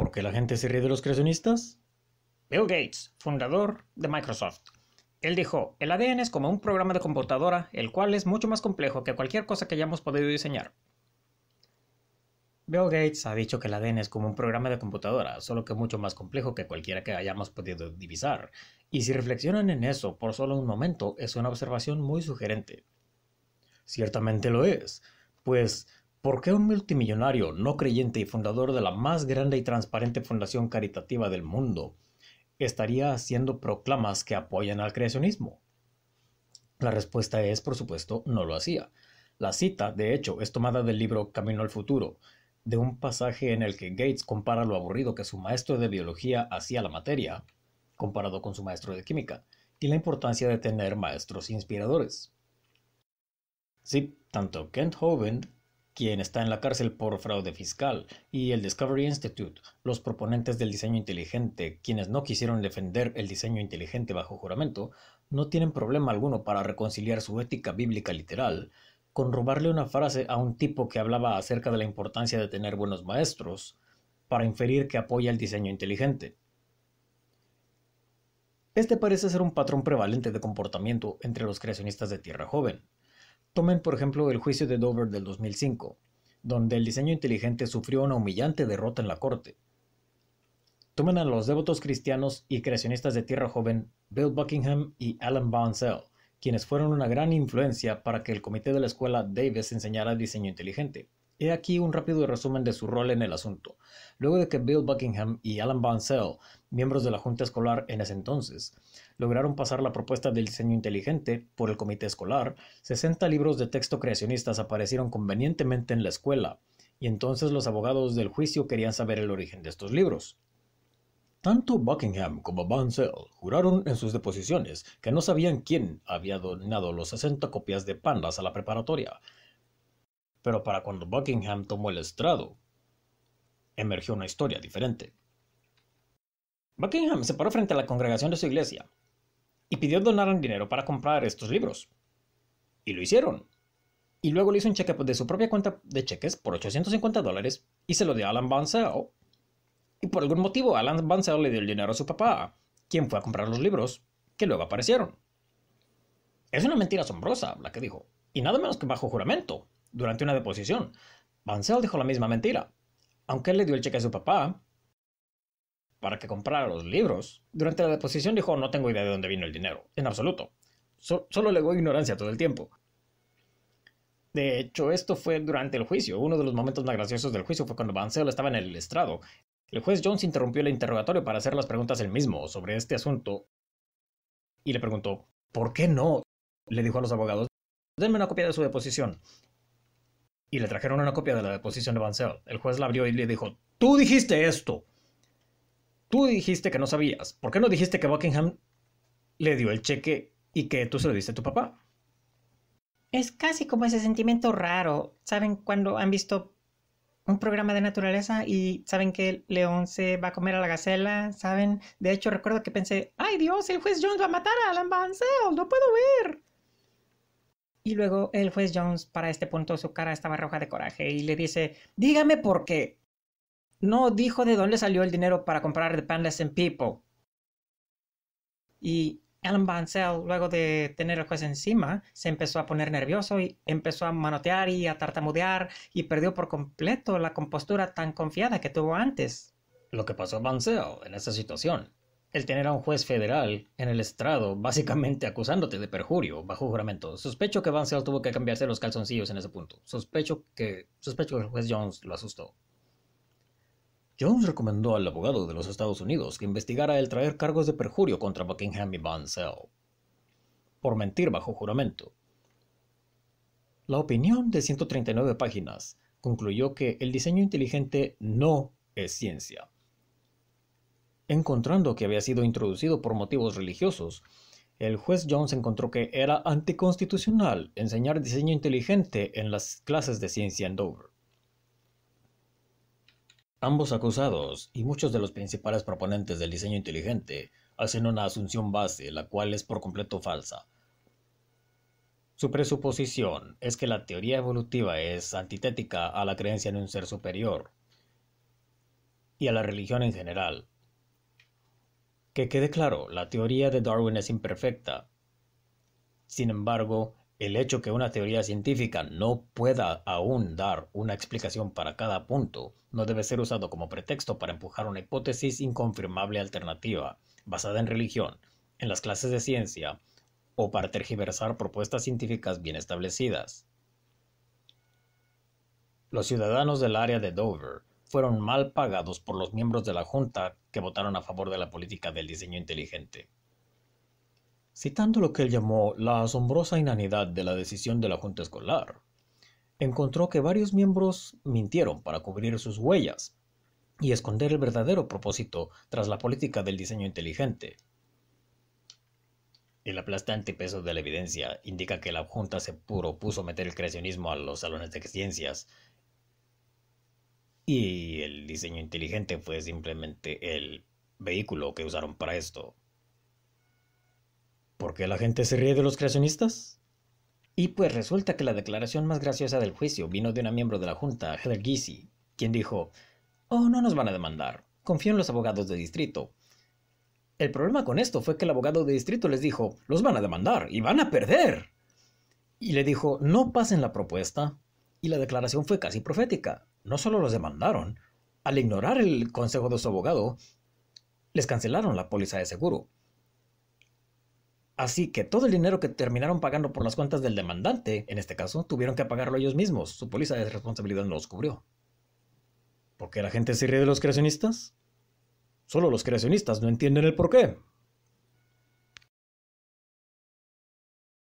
¿Por qué la gente se ríe de los creacionistas? Bill Gates, fundador de Microsoft. Él dijo, el ADN es como un programa de computadora, el cual es mucho más complejo que cualquier cosa que hayamos podido diseñar. Bill Gates ha dicho que el ADN es como un programa de computadora, solo que mucho más complejo que cualquiera que hayamos podido divisar. Y si reflexionan en eso por solo un momento, es una observación muy sugerente. Ciertamente lo es, pues ¿Por qué un multimillonario no creyente y fundador de la más grande y transparente fundación caritativa del mundo estaría haciendo proclamas que apoyan al creacionismo? La respuesta es, por supuesto, no lo hacía. La cita, de hecho, es tomada del libro Camino al Futuro, de un pasaje en el que Gates compara lo aburrido que su maestro de biología hacía la materia, comparado con su maestro de química, y la importancia de tener maestros inspiradores. Sí, tanto Kent Hovind quien está en la cárcel por fraude fiscal, y el Discovery Institute, los proponentes del diseño inteligente, quienes no quisieron defender el diseño inteligente bajo juramento, no tienen problema alguno para reconciliar su ética bíblica literal con robarle una frase a un tipo que hablaba acerca de la importancia de tener buenos maestros, para inferir que apoya el diseño inteligente. Este parece ser un patrón prevalente de comportamiento entre los creacionistas de Tierra Joven, Tomen por ejemplo el juicio de Dover del 2005, donde el diseño inteligente sufrió una humillante derrota en la corte. Tomen a los devotos cristianos y creacionistas de Tierra Joven Bill Buckingham y Alan Bonsell, quienes fueron una gran influencia para que el comité de la escuela Davis enseñara diseño inteligente. He aquí un rápido resumen de su rol en el asunto. Luego de que Bill Buckingham y Alan Bonsell, miembros de la Junta Escolar en ese entonces, lograron pasar la propuesta del diseño inteligente por el comité escolar, 60 libros de texto creacionistas aparecieron convenientemente en la escuela, y entonces los abogados del juicio querían saber el origen de estos libros. Tanto Buckingham como Bansell juraron en sus deposiciones que no sabían quién había donado los 60 copias de pandas a la preparatoria. Pero para cuando Buckingham tomó el estrado, emergió una historia diferente. Buckingham se paró frente a la congregación de su iglesia y pidió donaran dinero para comprar estos libros. Y lo hicieron. Y luego le hizo un cheque de su propia cuenta de cheques por 850 dólares y se lo dio a Alan Bansell. Y por algún motivo Alan Bansell le dio el dinero a su papá, quien fue a comprar los libros, que luego aparecieron. Es una mentira asombrosa, la que dijo, y nada menos que bajo juramento, durante una deposición. Bansell dijo la misma mentira. Aunque él le dio el cheque a su papá, para que comprara los libros. Durante la deposición dijo, no tengo idea de dónde vino el dinero, en absoluto. solo legó ignorancia todo el tiempo. De hecho, esto fue durante el juicio. Uno de los momentos más graciosos del juicio fue cuando Bansell estaba en el estrado. El juez Jones interrumpió el interrogatorio para hacer las preguntas él mismo sobre este asunto y le preguntó, ¿por qué no? Le dijo a los abogados, denme una copia de su deposición. Y le trajeron una copia de la deposición de Bansell. El juez la abrió y le dijo, tú dijiste esto. Tú dijiste que no sabías. ¿Por qué no dijiste que Buckingham le dio el cheque y que tú se lo diste a tu papá? Es casi como ese sentimiento raro. ¿Saben cuando han visto un programa de naturaleza y saben que el león se va a comer a la gacela? ¿Saben? De hecho, recuerdo que pensé, ¡ay Dios, el juez Jones va a matar a Alan Bansell! ¡No puedo ver! Y luego el juez Jones, para este punto, su cara estaba roja de coraje y le dice, dígame por qué no dijo de dónde salió el dinero para comprar The Pandas and People. Y Alan Bansell, luego de tener al juez encima, se empezó a poner nervioso y empezó a manotear y a tartamudear y perdió por completo la compostura tan confiada que tuvo antes. Lo que pasó a Bansell en esa situación, el tener a un juez federal en el estrado básicamente acusándote de perjurio bajo juramento. Sospecho que Bansell tuvo que cambiarse los calzoncillos en ese punto. Sospecho que, sospecho que el juez Jones lo asustó. Jones recomendó al abogado de los Estados Unidos que investigara el traer cargos de perjurio contra Buckingham y Bansell por mentir bajo juramento. La opinión de 139 páginas concluyó que el diseño inteligente no es ciencia. Encontrando que había sido introducido por motivos religiosos, el juez Jones encontró que era anticonstitucional enseñar diseño inteligente en las clases de ciencia en Dover. Ambos acusados y muchos de los principales proponentes del diseño inteligente hacen una asunción base, la cual es por completo falsa. Su presuposición es que la teoría evolutiva es antitética a la creencia en un ser superior y a la religión en general. Que quede claro, la teoría de Darwin es imperfecta. Sin embargo, el hecho que una teoría científica no pueda aún dar una explicación para cada punto no debe ser usado como pretexto para empujar una hipótesis inconfirmable alternativa, basada en religión, en las clases de ciencia o para tergiversar propuestas científicas bien establecidas. Los ciudadanos del área de Dover fueron mal pagados por los miembros de la Junta que votaron a favor de la política del diseño inteligente. Citando lo que él llamó la asombrosa inanidad de la decisión de la Junta Escolar, encontró que varios miembros mintieron para cubrir sus huellas y esconder el verdadero propósito tras la política del diseño inteligente. El aplastante peso de la evidencia indica que la Junta se propuso meter el creacionismo a los salones de ciencias y el diseño inteligente fue simplemente el vehículo que usaron para esto. ¿Por qué la gente se ríe de los creacionistas? Y pues resulta que la declaración más graciosa del juicio vino de una miembro de la Junta, Heather Gysi, quien dijo, Oh, no nos van a demandar, confío en los abogados de distrito. El problema con esto fue que el abogado de distrito les dijo, los van a demandar y van a perder. Y le dijo, no pasen la propuesta. Y la declaración fue casi profética. No solo los demandaron, al ignorar el consejo de su abogado, les cancelaron la póliza de seguro. Así que todo el dinero que terminaron pagando por las cuentas del demandante, en este caso, tuvieron que pagarlo ellos mismos. Su póliza de responsabilidad no los cubrió. ¿Por qué la gente se ríe de los creacionistas? Solo los creacionistas no entienden el por qué.